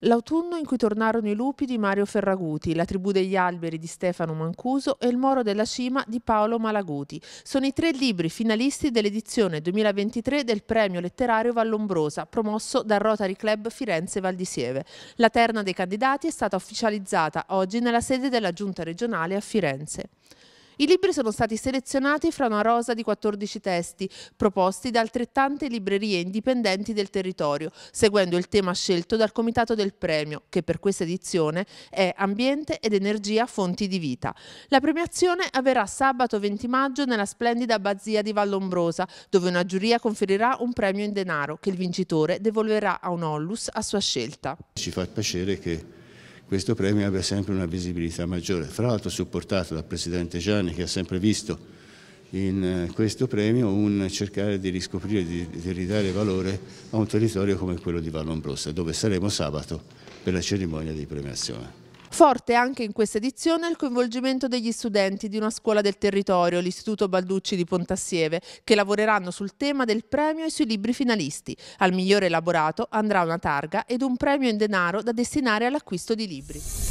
L'autunno in cui tornarono i lupi di Mario Ferraguti, la tribù degli alberi di Stefano Mancuso e il moro della cima di Paolo Malaguti. Sono i tre libri finalisti dell'edizione 2023 del premio letterario Vallombrosa, promosso dal Rotary Club Firenze Valdisieve. La terna dei candidati è stata ufficializzata oggi nella sede della Giunta regionale a Firenze. I libri sono stati selezionati fra una rosa di 14 testi, proposti da altrettante librerie indipendenti del territorio, seguendo il tema scelto dal Comitato del Premio, che per questa edizione è Ambiente ed Energia Fonti di Vita. La premiazione avverrà sabato 20 maggio nella splendida abbazia di Vallombrosa, dove una giuria conferirà un premio in denaro che il vincitore devolverà a un Ollus a sua scelta. Ci fa piacere che questo premio abbia sempre una visibilità maggiore. Fra l'altro supportato dal Presidente Gianni che ha sempre visto in eh, questo premio un cercare di riscoprire, di, di ridare valore a un territorio come quello di Vallombrosa, dove saremo sabato per la cerimonia di premiazione. Forte anche in questa edizione il coinvolgimento degli studenti di una scuola del territorio, l'Istituto Balducci di Pontassieve, che lavoreranno sul tema del premio e sui libri finalisti. Al migliore elaborato andrà una targa ed un premio in denaro da destinare all'acquisto di libri.